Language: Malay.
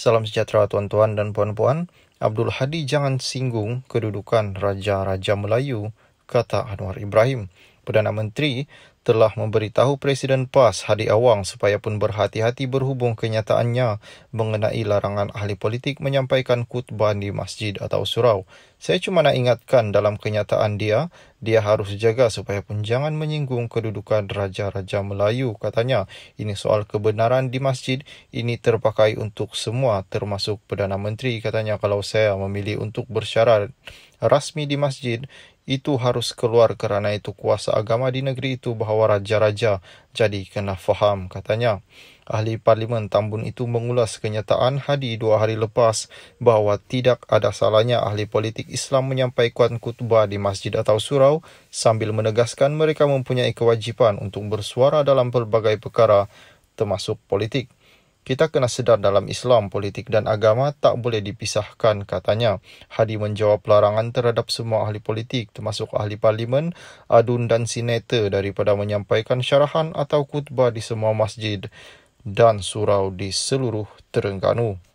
Salam sejahtera tuan-tuan dan puan-puan. Abdul Hadi jangan singgung kedudukan Raja-Raja Melayu, kata Anwar Ibrahim. Perdana Menteri telah memberitahu Presiden PAS Hadi Awang supaya pun berhati-hati berhubung kenyataannya mengenai larangan ahli politik menyampaikan kutbah di masjid atau surau. Saya cuma nak ingatkan dalam kenyataan dia, dia harus jaga supaya pun jangan menyinggung kedudukan Raja-Raja Melayu, katanya. Ini soal kebenaran di masjid, ini terpakai untuk semua termasuk Perdana Menteri, katanya kalau saya memilih untuk bersyarat rasmi di masjid itu harus keluar kerana itu kuasa agama di negeri itu bahawa raja-raja jadi kena faham katanya. Ahli Parlimen Tambun itu mengulas kenyataan Hadi dua hari lepas bahawa tidak ada salahnya ahli politik Islam menyampaikan kutubah di masjid atau surau sambil menegaskan mereka mempunyai kewajipan untuk bersuara dalam pelbagai perkara termasuk politik. Kita kena sedar dalam Islam, politik dan agama tak boleh dipisahkan, katanya. Hadi menjawab larangan terhadap semua ahli politik, termasuk ahli parlimen, adun dan sineter daripada menyampaikan syarahan atau khutbah di semua masjid dan surau di seluruh Terengganu.